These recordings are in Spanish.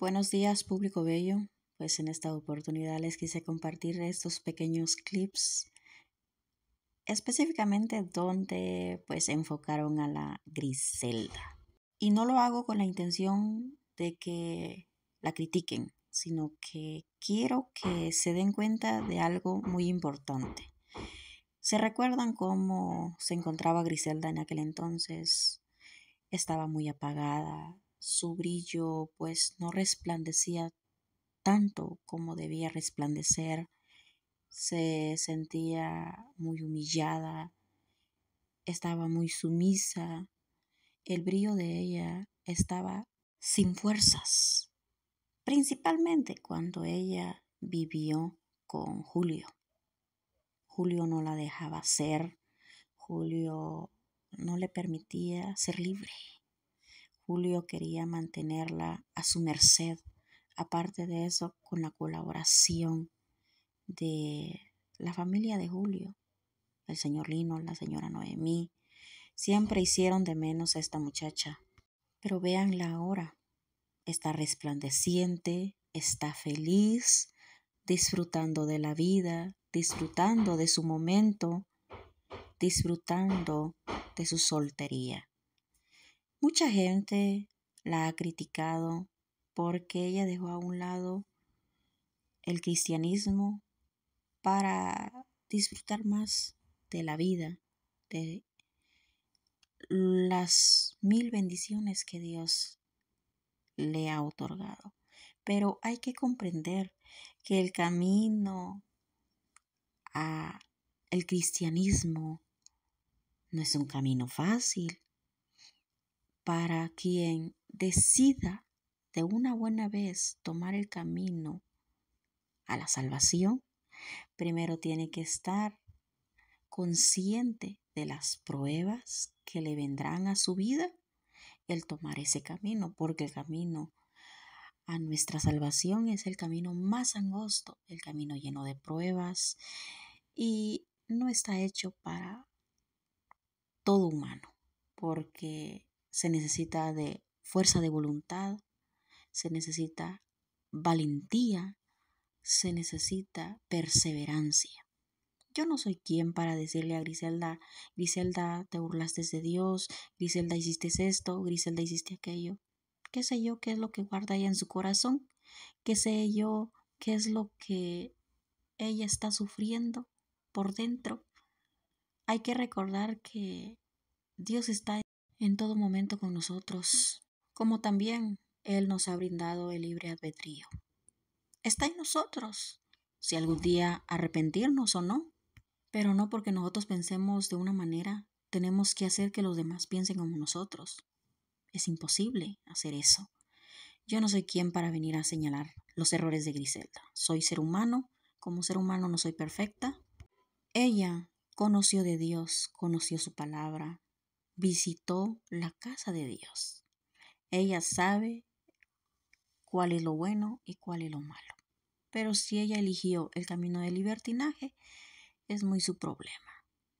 Buenos días, público bello. Pues en esta oportunidad les quise compartir estos pequeños clips específicamente donde pues enfocaron a la Griselda. Y no lo hago con la intención de que la critiquen, sino que quiero que se den cuenta de algo muy importante. ¿Se recuerdan cómo se encontraba Griselda en aquel entonces? Estaba muy apagada, su brillo pues no resplandecía tanto como debía resplandecer. Se sentía muy humillada, estaba muy sumisa. El brillo de ella estaba sin fuerzas, principalmente cuando ella vivió con Julio. Julio no la dejaba ser, Julio no le permitía ser libre. Julio quería mantenerla a su merced. Aparte de eso, con la colaboración de la familia de Julio, el señor Lino, la señora Noemí, siempre hicieron de menos a esta muchacha. Pero véanla ahora. Está resplandeciente, está feliz, disfrutando de la vida, disfrutando de su momento, disfrutando de su soltería. Mucha gente la ha criticado porque ella dejó a un lado el cristianismo para disfrutar más de la vida, de las mil bendiciones que Dios le ha otorgado. Pero hay que comprender que el camino a el cristianismo no es un camino fácil, para quien decida de una buena vez tomar el camino a la salvación, primero tiene que estar consciente de las pruebas que le vendrán a su vida el tomar ese camino, porque el camino a nuestra salvación es el camino más angosto, el camino lleno de pruebas y no está hecho para todo humano, porque se necesita de fuerza de voluntad, se necesita valentía, se necesita perseverancia. Yo no soy quien para decirle a Griselda, Griselda, te burlaste de Dios, Griselda hiciste esto, Griselda hiciste aquello. ¿Qué sé yo qué es lo que guarda ella en su corazón? ¿Qué sé yo qué es lo que ella está sufriendo por dentro? Hay que recordar que Dios está en todo momento con nosotros, como también Él nos ha brindado el libre albedrío. Está en nosotros, si algún día arrepentirnos o no, pero no porque nosotros pensemos de una manera, tenemos que hacer que los demás piensen como nosotros. Es imposible hacer eso. Yo no soy quien para venir a señalar los errores de Griselda. Soy ser humano, como ser humano no soy perfecta. Ella conoció de Dios, conoció su palabra, visitó la casa de Dios. Ella sabe cuál es lo bueno y cuál es lo malo. Pero si ella eligió el camino del libertinaje, es muy su problema.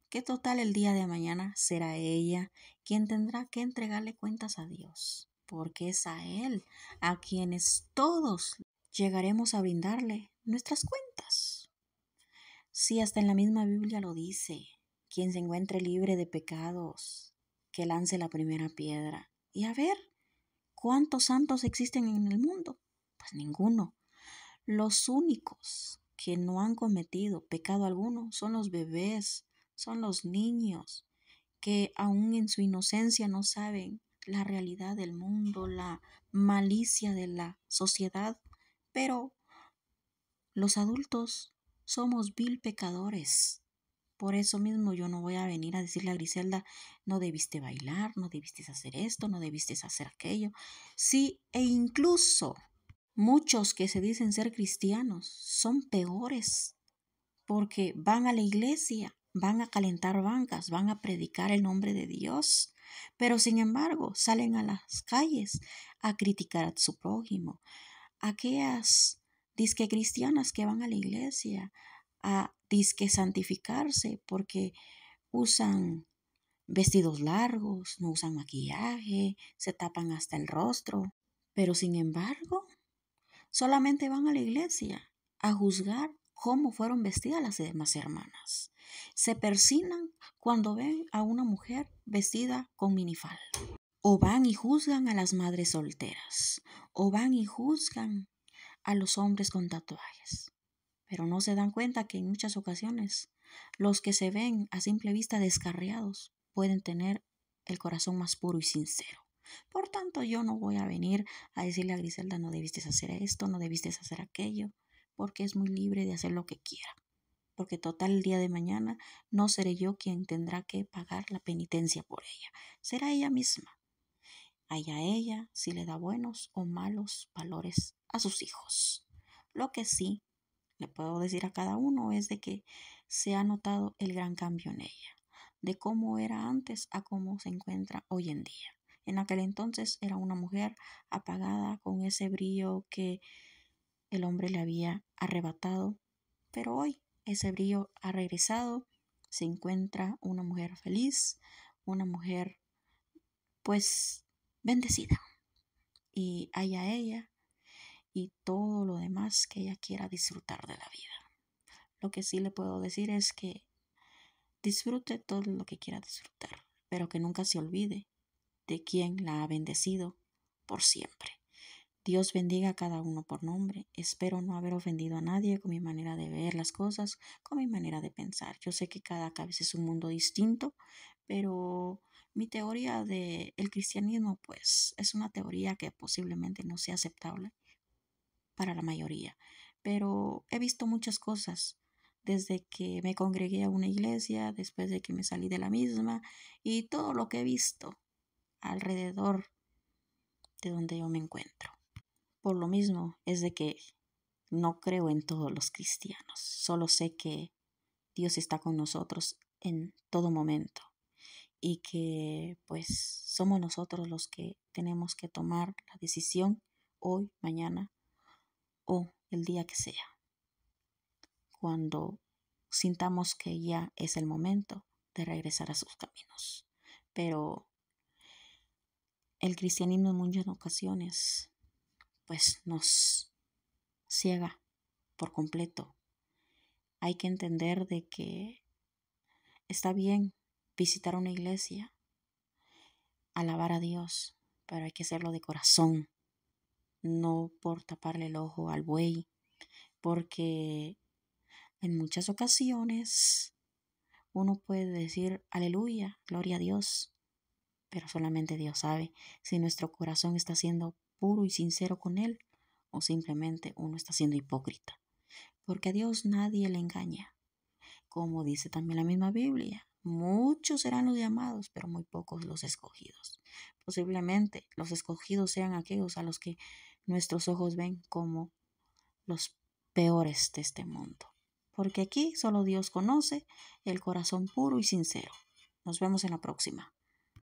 Que total el día de mañana será ella quien tendrá que entregarle cuentas a Dios, porque es a Él a quienes todos llegaremos a brindarle nuestras cuentas. Si hasta en la misma Biblia lo dice, quien se encuentre libre de pecados, que lance la primera piedra. Y a ver, ¿cuántos santos existen en el mundo? Pues ninguno. Los únicos que no han cometido pecado alguno son los bebés, son los niños, que aún en su inocencia no saben la realidad del mundo, la malicia de la sociedad, pero los adultos somos vil pecadores por eso mismo yo no voy a venir a decirle a Griselda, no debiste bailar, no debiste hacer esto, no debiste hacer aquello. Sí, e incluso muchos que se dicen ser cristianos son peores porque van a la iglesia, van a calentar bancas, van a predicar el nombre de Dios, pero sin embargo salen a las calles a criticar a su prójimo. Aquellas disque cristianas que van a la iglesia a que santificarse porque usan vestidos largos, no usan maquillaje, se tapan hasta el rostro, pero sin embargo, solamente van a la iglesia a juzgar cómo fueron vestidas las demás hermanas. Se persinan cuando ven a una mujer vestida con minifal. O van y juzgan a las madres solteras. O van y juzgan a los hombres con tatuajes pero no se dan cuenta que en muchas ocasiones los que se ven a simple vista descarriados pueden tener el corazón más puro y sincero. Por tanto, yo no voy a venir a decirle a Griselda, no debiste hacer esto, no debiste hacer aquello, porque es muy libre de hacer lo que quiera. Porque total, el día de mañana no seré yo quien tendrá que pagar la penitencia por ella. Será ella misma. Allá ella si le da buenos o malos valores a sus hijos. Lo que sí le puedo decir a cada uno es de que se ha notado el gran cambio en ella, de cómo era antes a cómo se encuentra hoy en día. En aquel entonces era una mujer apagada con ese brillo que el hombre le había arrebatado, pero hoy ese brillo ha regresado, se encuentra una mujer feliz, una mujer pues bendecida. Y hay a ella y todo lo demás que ella quiera disfrutar de la vida. Lo que sí le puedo decir es que disfrute todo lo que quiera disfrutar, pero que nunca se olvide de quien la ha bendecido por siempre. Dios bendiga a cada uno por nombre. Espero no haber ofendido a nadie con mi manera de ver las cosas, con mi manera de pensar. Yo sé que cada cabeza es un mundo distinto, pero mi teoría del cristianismo pues es una teoría que posiblemente no sea aceptable para la mayoría, pero he visto muchas cosas desde que me congregué a una iglesia, después de que me salí de la misma y todo lo que he visto alrededor de donde yo me encuentro. Por lo mismo es de que no creo en todos los cristianos, solo sé que Dios está con nosotros en todo momento y que pues somos nosotros los que tenemos que tomar la decisión hoy, mañana o el día que sea. Cuando sintamos que ya es el momento de regresar a sus caminos. Pero el cristianismo en muchas ocasiones pues nos ciega por completo. Hay que entender de que está bien visitar una iglesia, alabar a Dios, pero hay que hacerlo de corazón, no por taparle el ojo al buey, porque en muchas ocasiones uno puede decir, aleluya, gloria a Dios, pero solamente Dios sabe si nuestro corazón está siendo puro y sincero con Él o simplemente uno está siendo hipócrita, porque a Dios nadie le engaña, como dice también la misma Biblia. Muchos serán los llamados, pero muy pocos los escogidos. Posiblemente los escogidos sean aquellos a los que nuestros ojos ven como los peores de este mundo. Porque aquí solo Dios conoce el corazón puro y sincero. Nos vemos en la próxima.